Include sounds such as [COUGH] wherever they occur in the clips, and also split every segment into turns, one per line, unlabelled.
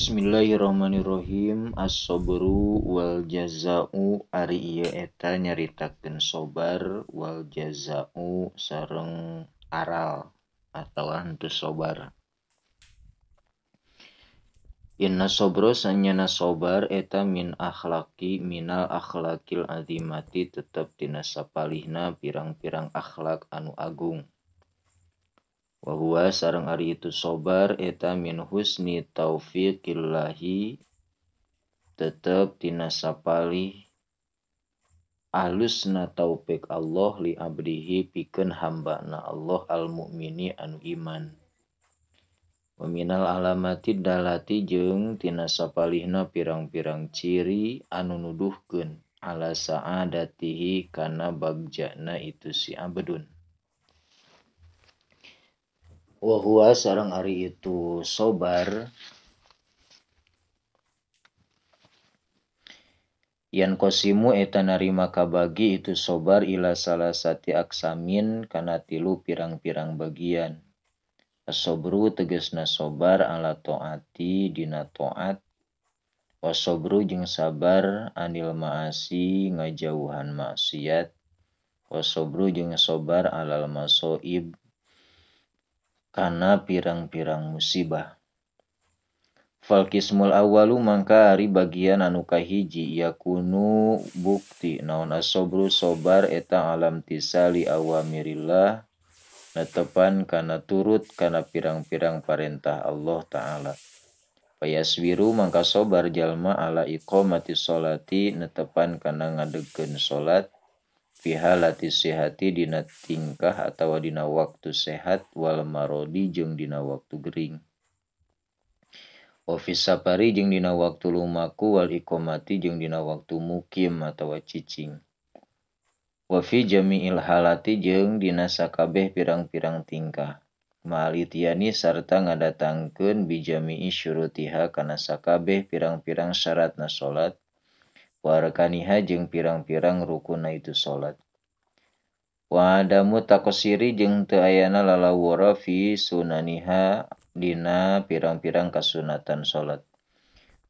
punya Millillahirromanirohim asobuwal jaza ari eta nyaritaken sobar wal jazau sarong aal ataubara Inna sobrosnya nasobar eta min akhlaki minal akhlakkil adi mati tetaptinana sappallina pirang-pirang akhlak anu Agung. bahwa sarang Ari itu sobar eta minushus ni taufirillahi tetap Tina sapaliih alus na tauek Allah li Abdihi piken hambakna Allah al mukmini anu iman peminal alama ti dalatijeng Tina sapali na pirang-pirang ciri anu uduhken alasanatihi karena babjana itu si Abedun Wahua seorang hari itu sobar Yan kosimu eta narima kabagi itu sobar ila salah sati aksamin karena tilu pirang-pirang bagian. Asobru tegesna sobar ala to'ati dina to'at. Wasobru jeng sabar anil maasi ngajauhan maksiat. Wasobru jeng sobar alal masoib karena pirang-pirang musibah. Falkismul awalu mangka ari bagian anu kahiji yakunu bukti naon asobru sobar eta alam tisali awamirillah netepan karena turut karena pirang-pirang perintah Allah taala. Payaswiru mangka sobar jalma ala iqomati solati netepan karena ngadegen solat pihalaati sehati Dina tingkah ataudina waktu sehatwal maroodijungngdina waktu Gering officeafari jeungng Dina waktu rumahku Walomati jeungng dina waktu mukim mata wacicing wafimi ilhalaati jengdinasakabeh pirang-pirarang tingkah malitiani sartangadatangkan bijaami isytiha karenasakabeh pirang-pirang syarat na salat warakaniha jeng pirang-pirang rukuna itu salat wa adamu takosiri jeng teayana lalawara fi sunaniha dina pirang-pirang kasunatan salat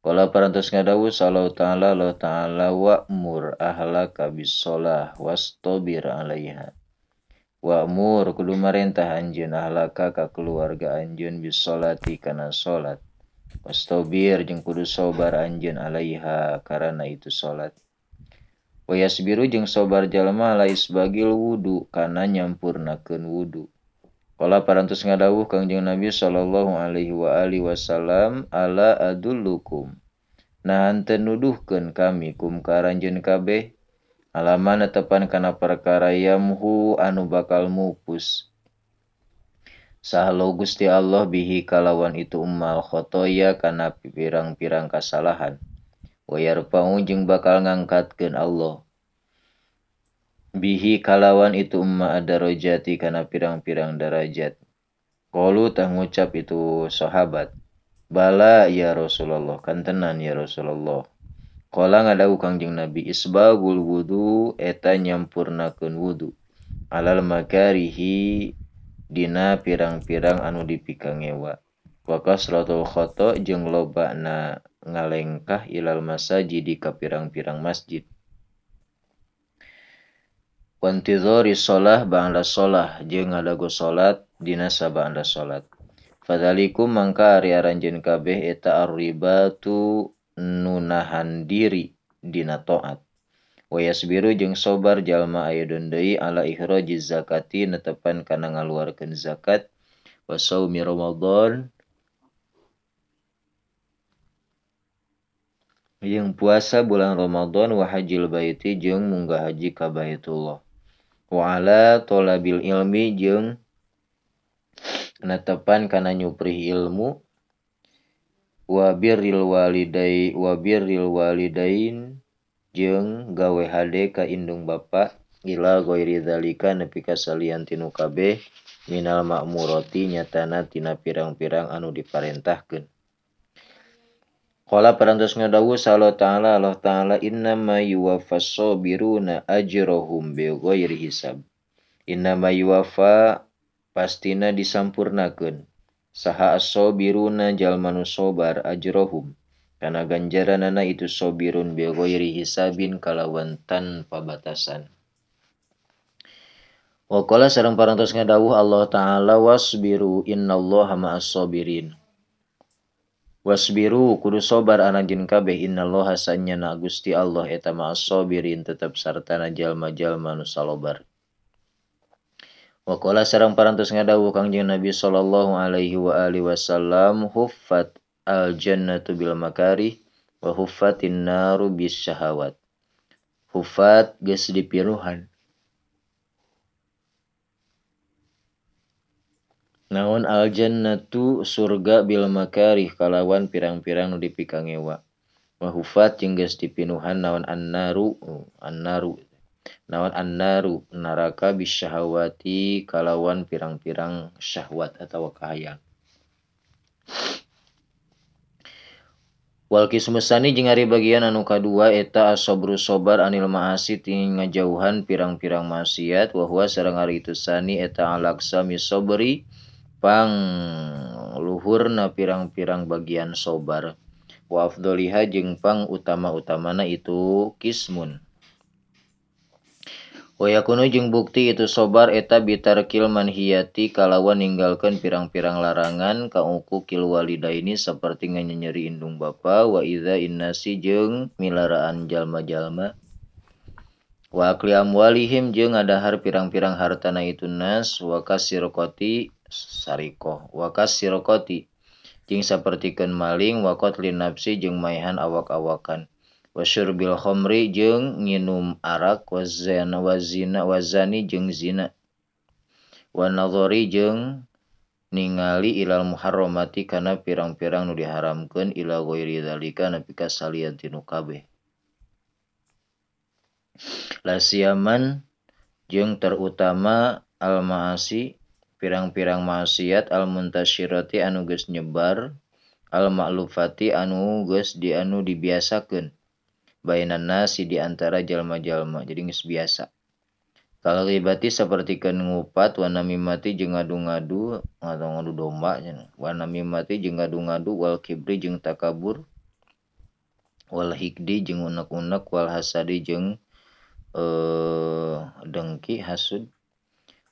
Kala parantos ngadawu sallallahu ta'ala Allah ta'ala wa'mur ahlaka bis sholah wastabir alaiha. Wa'mur kudu marentah anjeun ahlaka ka keluarga anjeun bis sholati kana sholat Astobir jeung kudus sobaranjin Alaiha karena na itu salat. Weas biru jeung sobar jalmalaisbal wudhu kana nyampurnaken wudhu. Ola paras ngadahuh Kajeng Nabi Shallallahu Alaihi Waaihi Wasallam ala adulumm Na ten nuduhken kami kum kararanjin kabeh, alama na tepan kana perkarayamhu anu bakal mupus, salah guststi Allah bihi kalawan itu Umalkhotoya karena pirang-pirarang kasalahan woyar Pajing bakal ngangkatken Allah bihi kalawan itu Umma ada rojati karena pirang-pirang darajat kalau takgucap itu sahabat bala ya Rasulullah kan tenan ya Rasulullah kolang ada ang Jing nabi isbabul wudhu eta nyampurna kun wudhu alam makahi Di pirang-pirang anu di pikanngewa wakastulkhoto jeng lobakna ngalegkah ilal masa jadi ke pirang-pirang masjid banga jego salat diaba Anda salat Faiku Mangka area ranjin Keh eta ribatu nunahan diridina toato biru jeng sobar jalma Ayundai alaroj zakati netepan karena ngaluarkan zakat wasaumi Romadn yang puasa bulan Romadn waajil baiiti je mugah hajikabaitulah wa tolabil ilmipan karena nyupri ilmu wabirilwalida wabirwalida ini jeng gawe HDKndung Bapak gila golikapiyan tin Keh minalmakmur roti nyatanatinana pirang-pirang anu diparenttahken ko pers ngada taala Allah ta'ala inna maywafa sobiruna aajrohum bego Hisab Innawafa Pastina disampurnaken sahaobiruna jalmanu sobar aajrohum Karena ganjaran anak itu sobirun biogoyri hisabin kalawan tanpa batasan. Wakola sarang parantos ngadawuh Allah Ta'ala wasbiru innallaha ma'as sobirin. Wasbiru kudu sobar anak jin kabeh Allah hasanya na gusti Allah eta ma'as sobirin tetap na jalma jalma nusalobar. Wakola sarang parantos ngadawuh kangjeng Nabi sallallahu alaihi wasallam huffat al jannatu bil makari, wa huffatin naru bis syahawat hufat geus dipiruhan naon al jannatu surga bil makari kalawan pirang-pirang nu dipikangewa wa hufat jeung geus dipinuhan naon annaru uh, annaru naon annaru neraka syahawati kalawan pirang-pirang syahwat atau kahayang Wal Kisani jngari bagian Anuka2 eta asobru sobar anilting jauhan pirang-pirang maksiat bahwa serenga itu Sanani eta alakamiberipang Luhur na pirang-pirang bagian sobar wafliha jengpang utama-uta itu Kismun jungng bukti itu sobar eta bitar Kilman hiati kalauwan meninggalkan pirang-pirang larangan kauukukilwalida ini sepertinya nyenyerindung ba waida Innasi jeng milaraan Jalma-jalma wakliamwalihim jeng adahar pirang-pirang hartana itu nas wakas siroti Syoh wakas siroti Jing sepertikan malingwakotlinfsi jeng mayhan awak-awakan punya Bil Ommri je ngm wa wazina wazaning zinang ningali ilal muharro mati karena pirang-pirang nu diharamkan Iehlahiaman jeng terutama al masi pirang-pirang mahasiaat almuntasati anuges nyebar al maluti anugeuge dianu dibiasaken bainan nasi di antara jalma-jalma jadi nggak biasa kalau ribati seperti kan ngupat warna mimati jeng ngadu-ngadu atau ngadu domba warna mimati jeng ngadu-ngadu wal kibri jeng takabur wal hikdi jeng unek-unek wal hasadi jeng eh dengki hasud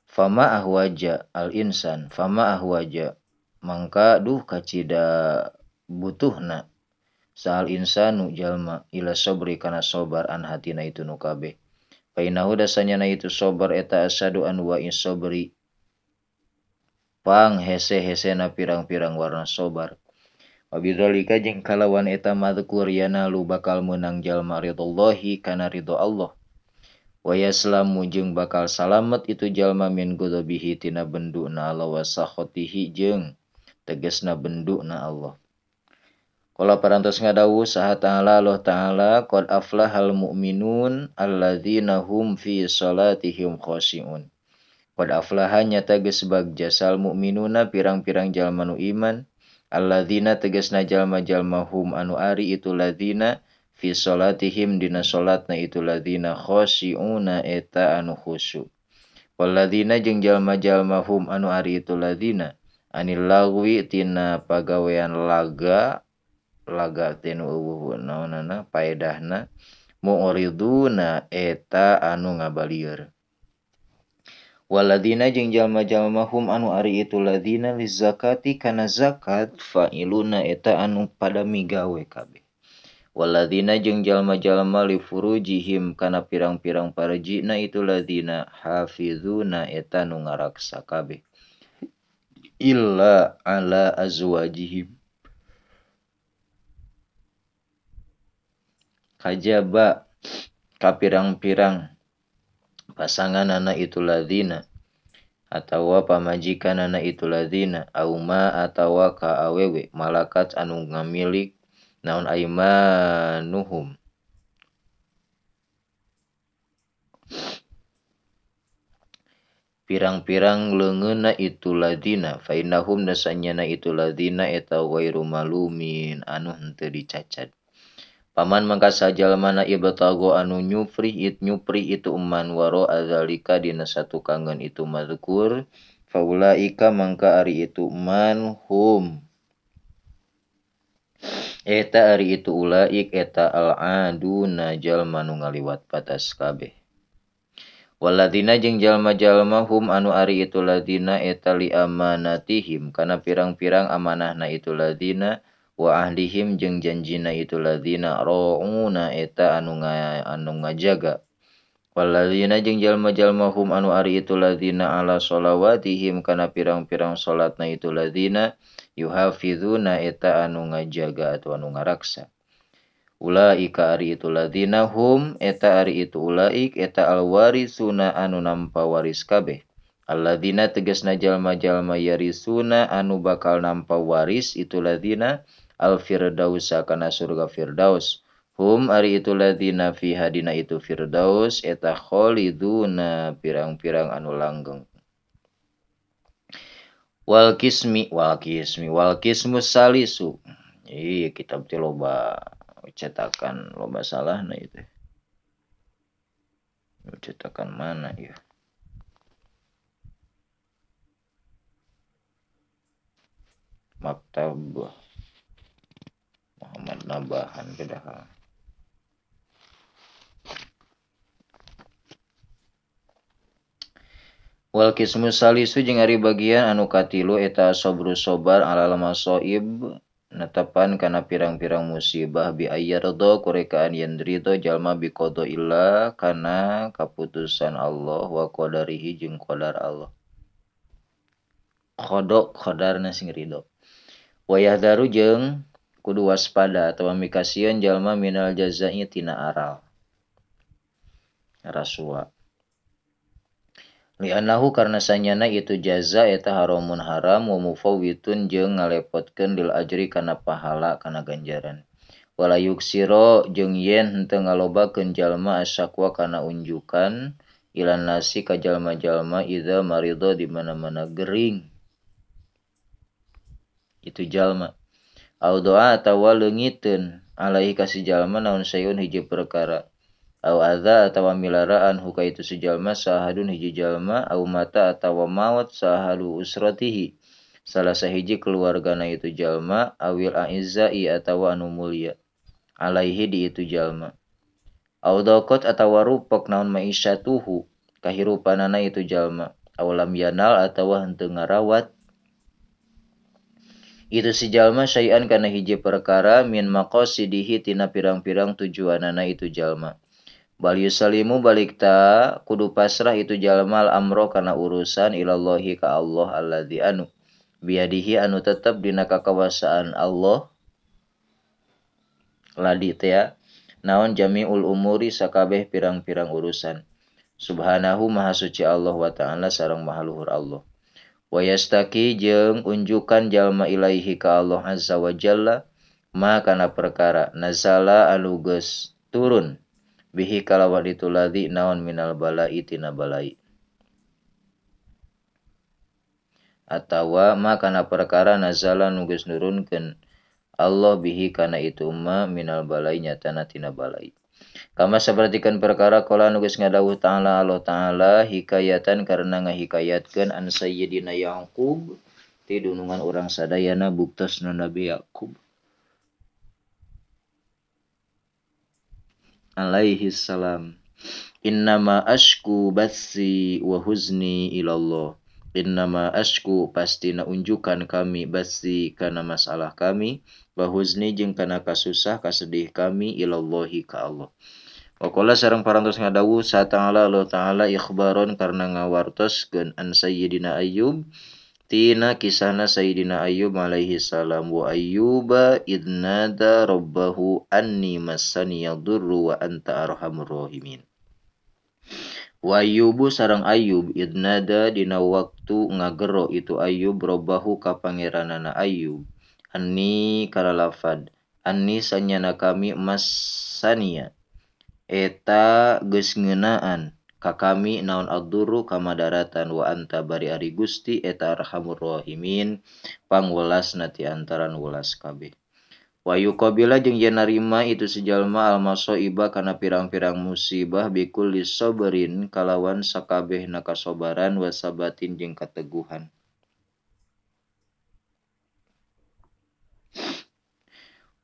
fama ahwaja al insan fama ahwaja mangka duh kacida butuh nak. saalsanu jalma ilah sobri karena sobar anhati itu nukabeh dasanya itu sobareta aspang he he na pirang-pirang warna sobarngwan lu bakalmunanglma ridlah karena Ridho Allah way Islam mujungng bakal salamet itu jalma min gobihtinating teges na bentuk na Allah Kala parantos ngadawu saha ta'ala Lo ta'ala Qad aflahal mu'minun alladzina hum fi salatihim khosi'un Qad aflaha nyata geus jasal mu'minuna pirang-pirang jalma nu iman alladzina tegasna jalma-jalma hum anu ari itu ladzina fi salatihim dina salatna itu ladzina khosi'una eta anu khusyuk dina jeung jalma-jalma hum anu ari itu ladzina anil lagwi tina pagawean laga punya lagaeta anu nga bawalaaddina jeng jalma-jalmamahhum anu Ari itu lazina Li zakati karena zakat fa ilunaeta anu pada miweKBwalaadzina jeng jalma-jallma lifuru jihim karena pirang-pirang para jnah itu lazina Hafiunaeta nu ngaraksakab Illa Allahla a wajihim kajaba kapirang-pirang pasangan anak itu ladina apa majikan anak itu ladina auma atau ka awewe malakat anu ngamilik aima nuhum pirang-pirang lengena itu ladina fainahum dasanya na itu ladina eta wairu malumin anu henteu dicacat Mangka sajajal manaibgo anunynypri ituman waro azalikadina satu kanggen itumazkur faula ika mangngka ari itumanhumta ari itu u alad najal manu ngaliwat bataskabehwalaaddina jeng jalma-jallmahum anu ari itu ladina etali amanatihim karena pirang-pirang amanah na itu ladina, punya ah dihim jengjannjina itu lazina rouna eta anu ngaa anu nga jagawalaadzina jengjal majallmahum anu ari itu lazina a sholawwa dihimkana pirang-pirang salat na itu lazina yuhafiuna eta anu nga jaga at anu ngaraksa Ulaika ari itu lazinahum eta ari itu uulaik eta alwaris sunna anu nampa waris kabeh Aladzina tegas najal- majal mayyari sununa anu bakal nampa waris itu lazina, al Firdaus kana surga firdaus hum ari itu ladina fi hadina itu firdaus eta na pirang-pirang anu langgeng wal kismi wal kismi wal kismu salisu iya kitab teh loba cetakan loba salah nah itu cetakan mana ya maktabah Muhammad Nabahan padahal Wal kismu salisu jeung ari bagian anu katilu eta sobru sobar alal masoib netepan kana pirang-pirang musibah bi ayyardo kurekaan yendrito jalma bi qodo illa kana kaputusan Allah wa kodarihi jeung kodar Allah kodok kodarna sing rido. wayah daru jeung dua sepada atau mikasian Jalma Minal jazanyatina Aral Rawa Lihu karena sayaanya itu jazaeta Harmun Harram ngapotkenajri karena pahala karena ganjaranwala yuksiro jengenlobakenjallma aswa karena unjukan Ilang nasi ke Jalma-jallma I mariho di mana-mana Gering itu jalma atawa leiten alaikasi jalma naun sayun hiji perkara kau ada tawa miaraan huka itu sejalma sahun hiju jalma au mata atautawa maut sah usroihi salah sah hijji keluarganya itu jalma ailiza tawa mulia Alaihiidi itu jalma atautawarup na maisya tuhhu kahir panana itu jalma alam Yanal ataugara rawwat itu si jalma sayaan karena hiji perkara minmakos Sidihi tina pirang-pirang tujuan anak itu jalma Bali salimu balikta kudu pasrah itujalmal Amrah karena urusan illallahhi ka Allah alla dia anu biadihi anu tetap dinaka kawasaan Allah laa naon Jamiul umuri Sakabehh pirang-pirang urusan Subhanahu ma suci Allah wa ta'ala sarang maluhur Allah punyastaki jeng unjukkan jalma Iaihi kalau Allahzzawa Jalla makana perkara nazala aluges turun bihikalawal itu lagi naon minal balaai balaai atautawa makana perkara nazala nuges nurunken Allah bihikana itu ma Minal balanya tanatina balaai Kama sapertikeun perkara kola nu geus ngadawuh ta'ala Allah ta'ala hikayatan karena ngahikayatkeun an sayyidina Yaqub ti dunungan orang sadayana buktas nu Nabi Yaqub alaihi salam innama ashku basi wa huzni ilallah nama asku pasti unjukkan kami basti karena masalah kami bahni Jngkenaka susah Ka sedih kami illallahhi kalau Allah koklah seorang para nga ada saat tangala ta'ala Ibar karena ngawartos gen an Sayyidina Ayub Tina kisana Sayyidina Ayub alaihissalam wa ayuba idna robbau animadur waantaarrohamrohimin punya Wahyubu sarang ayub idnada dina waktu nga geo itu ayub berobahu ka pangeran naana ayub. Anni karalafatd Ani sananya kami masiya Eta gesngenaan Ka kami naon Abdulduru kamaddaratan waanta bariari Gusti eta rahamurrohiminpanggulalas natidianaran welas kabeh. qbila je jenarima itu sejalma almamasoiba karena pirang-pirang musibah bikul diobberin kalawan sakabeh nakasobaran wasabatin jengkateguhan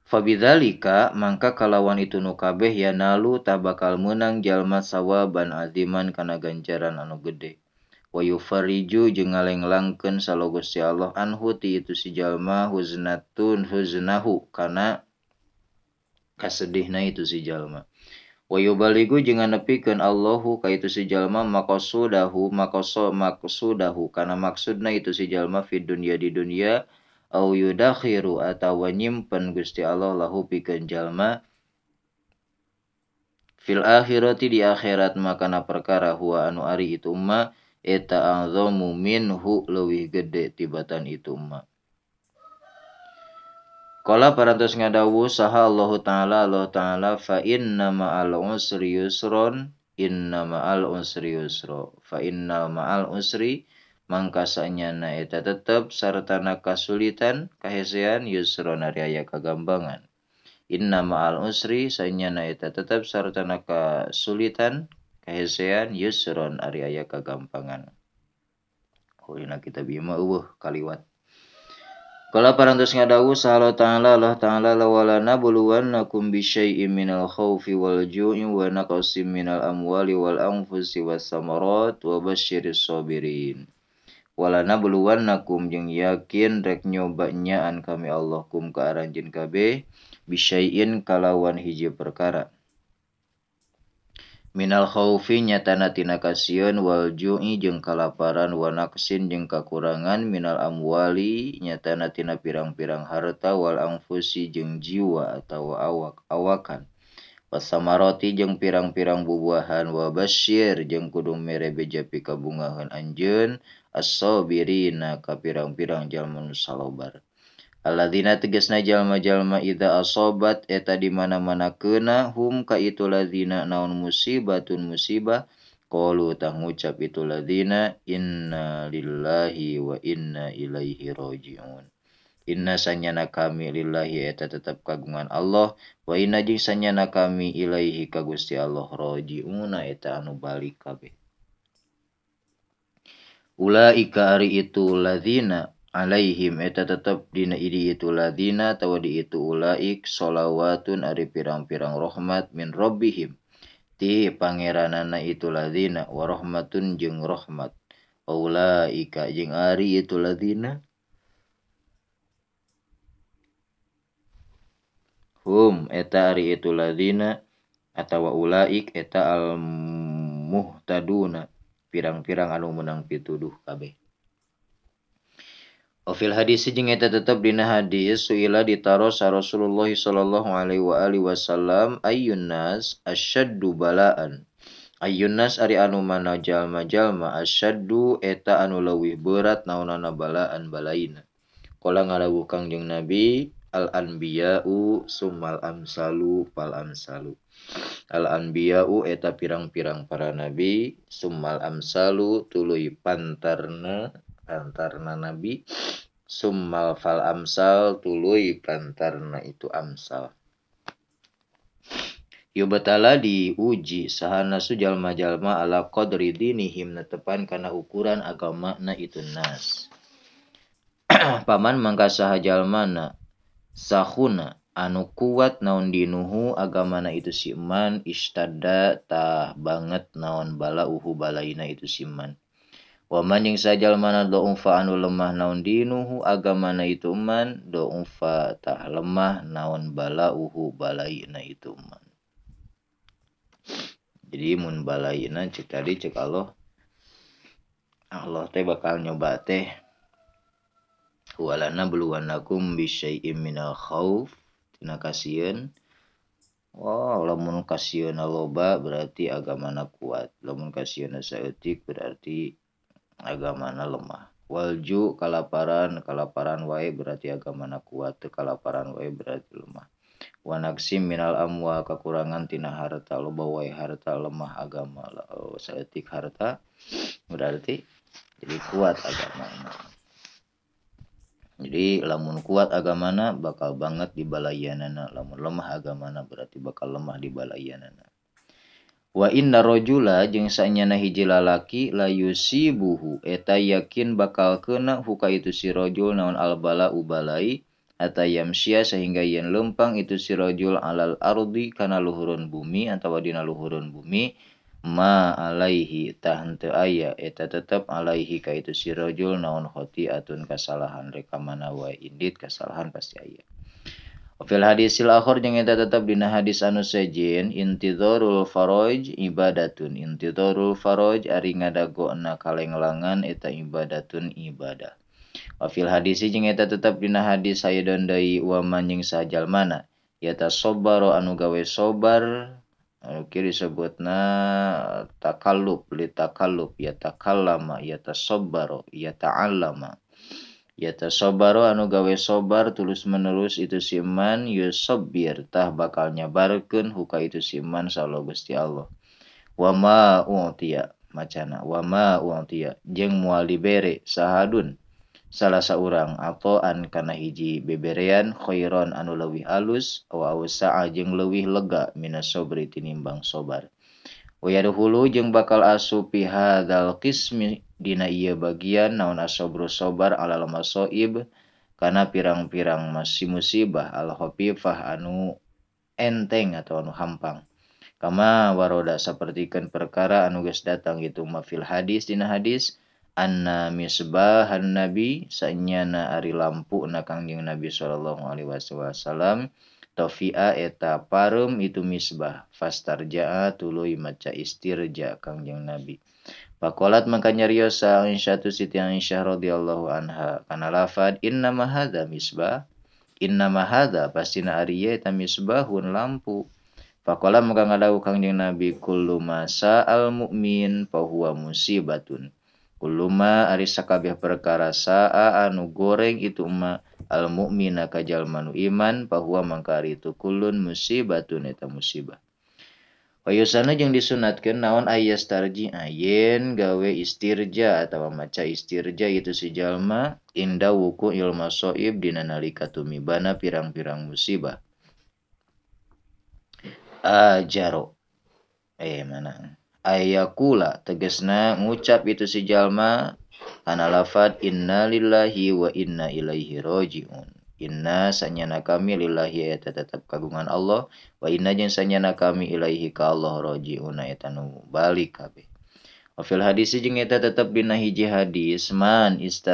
fabilika maka kalawan itu nukabeh ya nalu tabakalmunang Jalma sawwaaban Aliman karena ganjaran anu gede punya farrijju jeng ngaleg laken guststi Allah anhti itu si jalma hunaun hunahu karena kas sedih na itu si jalmaigu jpiken Allahu ka itu si jalma makahumakosomakhu karena maksud na itu si jalma fi dunia di dunia adhahiru atau weyimpen Gusti Allahhu pi jalma fil akhhirti di akhirat makana perkarahu anu ari itu Umma, eta azamu minhu leuwih gede tibatan itu ma Kala parantos ngadawu saha Allah Ta'ala Allah Ta'ala fa inna ma'al usri yusron inna ma'al usri yusro fa inna ma'al usri mangkasanya na eta tetep serta na kasulitan kahesean yusron aya kagambangan inna ma'al usri sanya na eta tetep sartana kasulitan kaesean yusron ari aya kagampangan kulina kita bima uh kaliwat Kala parantos ngadawu Allah ta'ala Allah ta'ala lawalana nakum bisyai'in minal khawfi wal ju'in wa naqsim minal amwali wal anfusi was samarat wa basyiris sabirin. Walana buluan nakum yang yakin rek an kami Allah kum ke aranjeun kabe bisyai'in kalawan hiji perkara Minal Howfinyatatina Ka Wal Juni jeung kalaparan Wanasinn jeng kakurangan Minal Amwalinyatatina pirang-pirang harta waang fusi je jiwa atau awak-awakan pasama roti jeung pirang-pirang bubuahan wabashir jeng kudung mererebejapikabungahan Anjun asobiri naka pirang-pirang Jamualobaraat lazina tegas najallma-jallma da al sobat eta dimana-mana kena humka itulahzina naon musibahun musibah kalau tagucap itulahzina innal lillahi wana ilaihirojjiun innaannya nakam lillahieta tetap kagungan Allah wanajisanya na kami ilaihi kagusti Allahrojji unaeta anubalik ka Uulaikaari itu lazinaun punya Alaihimeta tetap Diide itulahzina tawa di ituula sholawatun Ari pirang-pirang Rohmat min robhim di pangeranana itu lazina warrahmatunjungrahmat laikaing Ari itulahzina hum ettari itulahzina atau uulaeta al mutaduna pirang-pirang au menang pituduhkabeh fil hadits tetap bin hadisila ditaruhsa Rasulullah Shallallahu Alaiaihi Wasallam Ayyus asyadu balaan Ayyunas Ari Anu Manjal majal ma asyahu eta anulawi berat naana balaan balaina ko nga Kajeng nabi alan biyau summal Amsallu palamsalu alan biyau eta pirang-pirang para nabi sumal Amsalu tului pantarna dan pantarna nabi summal fal amsal tuluy pantarna itu amsal Yubatala diuji sahana sujal majalma ala qadri dinihim netepan karena ukuran agama na itu nas. [CLEARS THROAT] Paman mangka na sahuna anu kuat naon dinuhu na itu siman istada tah banget naon bala uhu balaina itu siman wa man yang sajal mana do'umfa anu lemah naun dinuhu agama na itu man do'umfa tah lemah naun balauhu balaina itu man jadi mun balaina cek tadi cek Allah Allah teh bakal nyoba teh walana beluanakum bisyai'im minal khawf. tina kasihan Wow, lamun kasihan loba berarti agama kuat. Lamun kasihan saeutik berarti agamana lemah walju kalaparan kalaparan wae berarti agamana kuat kalaparan wae berarti lemah wanaksim minal amwa kekurangan tina harta lo bawa harta lemah agama lo oh, seetik harta berarti jadi kuat agamana jadi lamun kuat agamana bakal banget di balayanana lamun lemah agamana berarti bakal lemah di balayanana Wa inna rojlah jengsanya nahi jlalaki layu si buhu eta yakin bakal kena ka itu sirojul naon al-bala ubaai atayamms sehingga yen lempang itu sirojul alalardikana luhurun bumi atau wadina luhurun bumi maaihi tante aya eta tetap alaihiika itu sirojul naon Hoti atun kesalahan reka mana wa indi kesalahan pas ayaya punya fil hadis lahor yang tetap bin hadis anu sejin intiidoul faroj ibada tun intiul faroj ari dago na kalenggelangan ta ibadah tun ibadah wafil hadngeta tetap bin hadis aya dan daii wa manjing saja mana ya ta sobar anu gawei sobar kiri sebut na tak kalubli tak kalub ya takal lama ya ta sobar ia ta'al lama. punya tersobar anu gawei sobar tulus-menerus itu siman y sobirtah bakalnya barkun huka itu simanyaallah besti Allah wama tia macana wama uang tia jeng mulibre sahun salah seorang atau ankana iji bebeian khoiron anu lebihwi alus usahaajeng lebihwih lega Min sobriitiimbang sobar wo ya dahulu jeng bakal asu pihagal kismi Dina iya bagian naon sobro sobar alal masoib karena pirang-pirang masih musibah al-hafifah anu enteng atau anu hampang. Kama waroda sapertikeun perkara anu gas datang itu mafil hadis dina hadis anna misbahan nabi sanyana ari lampu na kangjeng nabi sallallahu alaihi wasallam tofia eta parum itu misbah fastarjaa tuluy maca istirja kangjeng nabi Pakolat maka nyariyo ya sa Aisyah tu Siti Aisyah radhiyallahu anha kana lafad inna Mahada misbah inna mahadha pastina ariye ya misbahun lampu Pakola maka ngadau kangjeng Nabi kullu masa al mukmin fahuwa musibatun Kuluma ari sakabeh perkara saa anu goreng itu ma al mukmina kajal manu iman bahwa mangkari itu kulun musibatun eta musibah punya sana yang disunatkan naon ayah starji Ayen gawe istirja atau maca istirja itu si jalma indah wuku illma soib dinalikatumibana pirang-pirang musibah ajaro eh mana ayaah kula teges na ngucap itu si jalma analafat innalillahi wa inna ilaihiiroji untuk punya Innasanyana kami llahta tetap kagungan Allah wa yangsanya na kami Ilahhi ka Allahji unabalik hadta tetap binnahi ji hadis man ist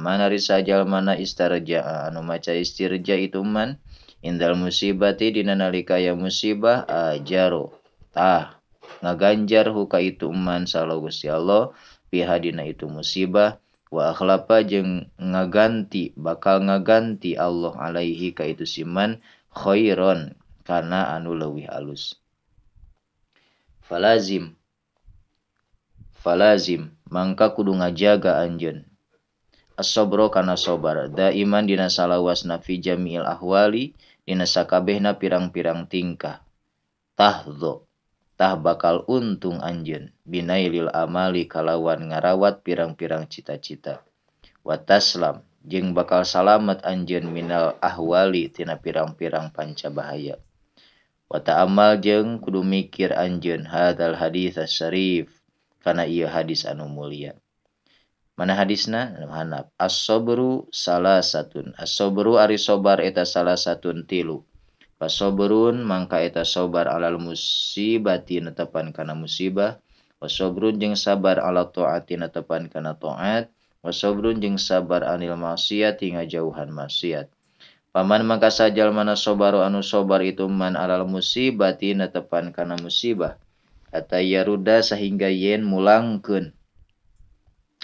mana na saja mana istraja anca istirja itu man indal musibatidina nalikaya musibah ajarotah nga ganjar huka itumangusya Allah piha dina itu musibah, hlapa jeng ngaganti bakal ngaganti Allah Alaihi kaitu simankhoiron kana anu lewih alus Fazim Fazim Maka kudu ngajaga anjun asobro kana sobar da imandinasa lawas nafi Jamiil ahwalidinasa kabeh na pirang-pirang tingkahtahdho. bakal untung Anjen binna ilil Amali kalawan ngarawat pirang-pirang cita-cita wataslam jeng bakal salamet Anjen minal ahwali tina pirang-pirang pancabahaya watta amal jeng kudu mikir Anjen Hatal haditsahsrif karena ia hadis anu Mulia mana hadits nah asobu salah satu asobu Arisobar eta salah satuun tilu soun makangkaeta sabar alal musibbatin tepan karena musibah was yang sabar alat to tepan karena toat wasun jeng sabar anil maksiat hingga jauhan maksiat Paman maka saja mana sobar anu sobar itu man alal muibbatin tepan karena musibah katayarruda sehingga yen mulangken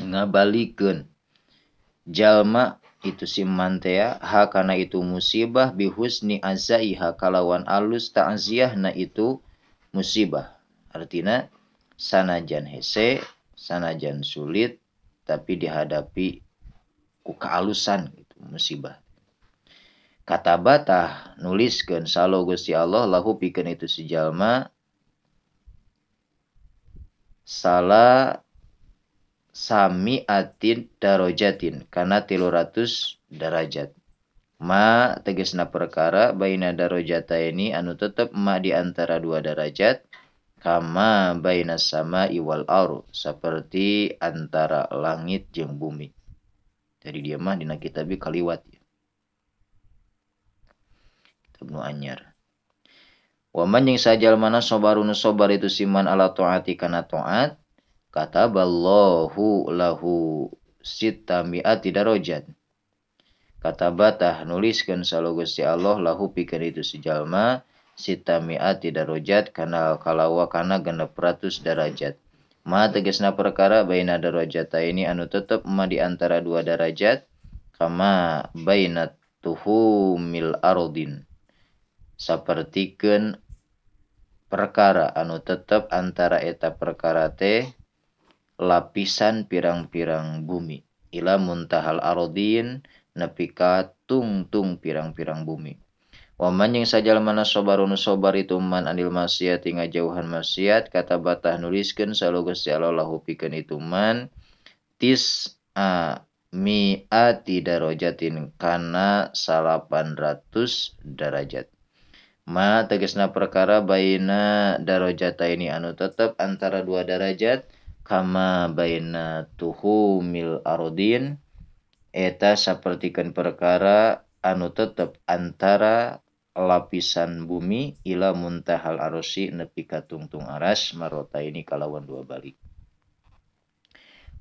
ngabalikun jalmaah itu si simantea ya. ha karena itu musibah bihusni azaiha kalawan alus na itu musibah artinya sanajan hese sanajan sulit tapi dihadapi ku kealusan gitu, musibah kata batah nuliskan salo gusti Allah lahu pikeun itu sejalma salah sami atin darojatin karena ratus darajat ma tegesna perkara baina darojata ini anu tetep ma di antara dua darajat kama baina sama iwal aru seperti antara langit jeng bumi jadi dia mah dina kitabi kaliwat ya. kitab nu anyar waman yang sajal mana sobarun sobar itu siman ala taati kana taat kata ballhulahhu tidakraja kata Batah nuliskan ussalog si Allah lau pikir itu sejalma simiaat tidak rot karenakalawak karena ganp ratus derajat ma tegesna perkara Bain adarajajata ini anu tetapmah diantara dua derajat kama baiat tuhhuiluddin sepertiken perkara anu tetap antara eta perkara teh lapisan pirang-pirang bumi Ila muntah hal arodin nepika tungtung pirang-pirang bumi woman yang sajamana sobarun sobar ituman anil maksiat tinggal jauhan maksiat kata Baah nuliskan selaluya Allahu piken itumantis miatirojatinkana salah 800 derajat Ma tegesna perkara Baina darota ini anu tetap antara dua darajat yang kama baina tuhu mil arudin eta sapertikan perkara anu tetep antara lapisan bumi ila muntahal arosi nepi katungtung aras marota ini kalawan dua balik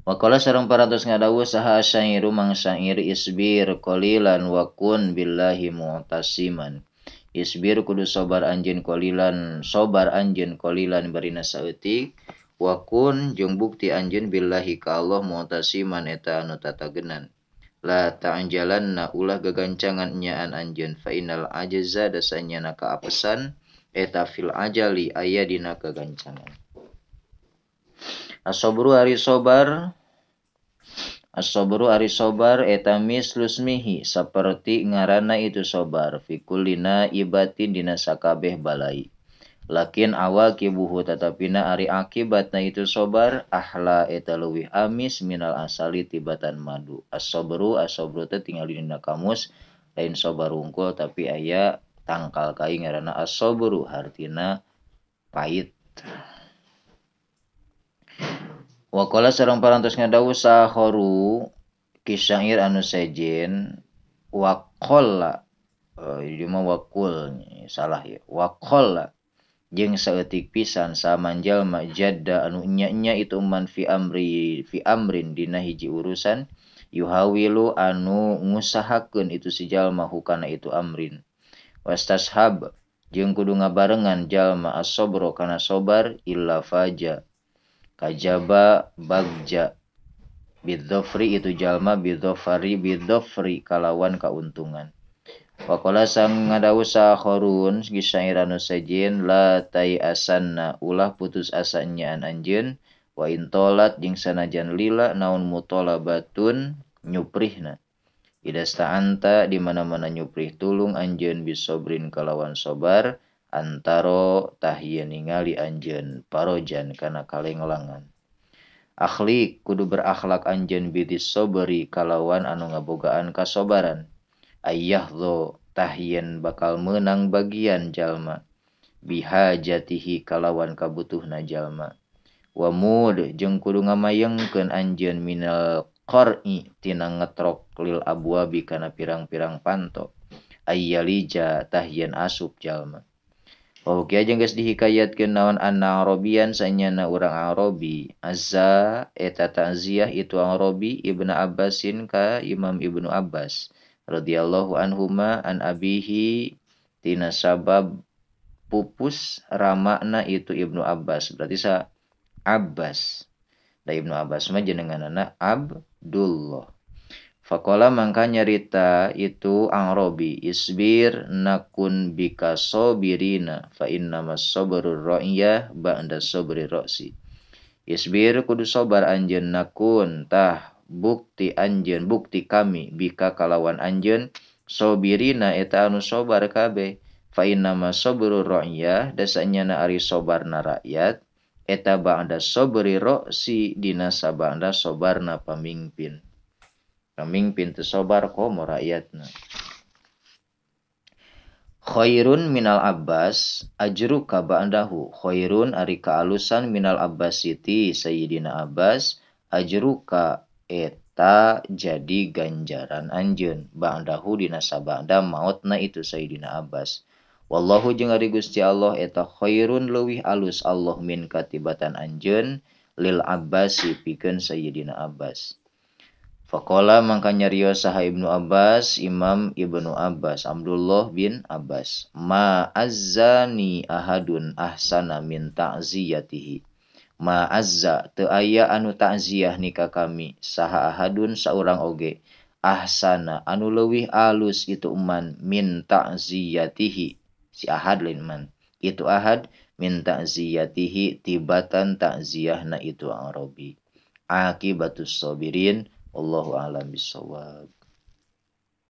Wakala sarang paratus ngadawu saha syairu mang syair isbir kolilan wakun billahi mu'tasiman Isbir kudu sobar anjin kolilan sobar anjin kolilan barina saeutik punya wakun jumbukti anjun Billlahhi kalau Allah muasi manetautata genan la ta jalanlan na ulah kegancanganannya an Anjun faaljaza dasanya nakaapan eta fil ajali ayah dina kegancangan aso Ari sobar aso Arisobar eta mis Lumihi seperti ngarana itu sobar fikullina ibatidinakabehh balai punya lakin awa ki buhu tata pina Ari aki batna itu sobar ahlaeta luwih amis minal asali ti Tibettan madu aso baru asobrota tinggal didah kamus lain sobar ungkol tapi ayaah tangkal kainnger aso Hartina pahit wakola seorang parasnya da usah horu kisangir an sejin wa eh, wakul salah ya wakola kita seletik pisan saman Jalma jada anuynya itu manfi Amri Amrin Dihiji urusan yuhawilu anu ngusahaken itu sejalma hukana itu Amrin wasashab jeng kuduungan barengan Jalma asobrokana sobar Illa Faja kajba Bagja bid free itu jalma bidhofari bidfri kalawan keuntungan kala sang ngada sa horun gisa sajin la taai asana ulah putus asannya an Anjen wain tolat jing sanajan lila naun muola batun nyupprina Idaasta anta dimana-mana nyupri tulung Anjen bisobrin kalawan sobar Anantao tahien ningali Anjenparoojan kana kalengelangan ahli kudu berakhlak Anjen bidi sobberi kalawan anu ngabogaan kasobaran Ayah lo taen bakal menang bagian jalma. Biha jatihi kalawan ka butuh na jalma. Wamud jeng kudu nga mayg ken anj minal korni tin ngetro lil abu-abi kana pirang-pirarang pantok. Ayya lijahtahen asup jalma. oke ajang gas dihi kayat ken nawan an narobiyan sa nya na urang arobi. Azza eta taziah itu ang Rob ib na ababassin ka imam Iibnu Abbas. radhiyallahu anhuma an abihi tina sabab pupus ramakna itu Ibnu Abbas. Berarti sa Abbas. Da Ibnu Abbas mah anak Abdullah. Fakola mangka nyarita itu angrobi isbir nakun bika sobirina fa innama roya ba anda sobri ro'si. Isbir kudu sobar anjen nakun tah punya bukti anjen bukti kami bika kalawan Anjun sobiri naeta anu sobarkabeh fana soya dasanya na Ari sobarna rakyat eta Ba Anda soberiro sidinaabaa sobarna pemimpin kamiing pintu sobar ko mau rakyatna khoirun Minal Abbas ajruk ka Andahu khoirun Ari ka alusan minal Abbas Siti Sayyidina Abbas ajrukuka eta jadi ganjaran Anjun Badahu dinasabada mautna itu Sayyidina Abbas Wallahu jeung ari Gusti Allah eta khairun leuwih alus Allah min katibatan Anjun lil Abbas pikeun Sayyidina Abbas Fakola mangkanya nyariyo saha Ibnu Abbas, Imam Ibnu Abbas, Abdullah bin Abbas. Ma azzani ahadun ahsana min ta'ziyatihi maazza te aya anu ta'ziah nika kami saha ahadun saurang oge ahsana anu leuwih alus itu man min ziyatihi si ahad lain man itu ahad min ziyatihi tibatan na itu arabi akibatus sabirin Allahu a'lam bisawab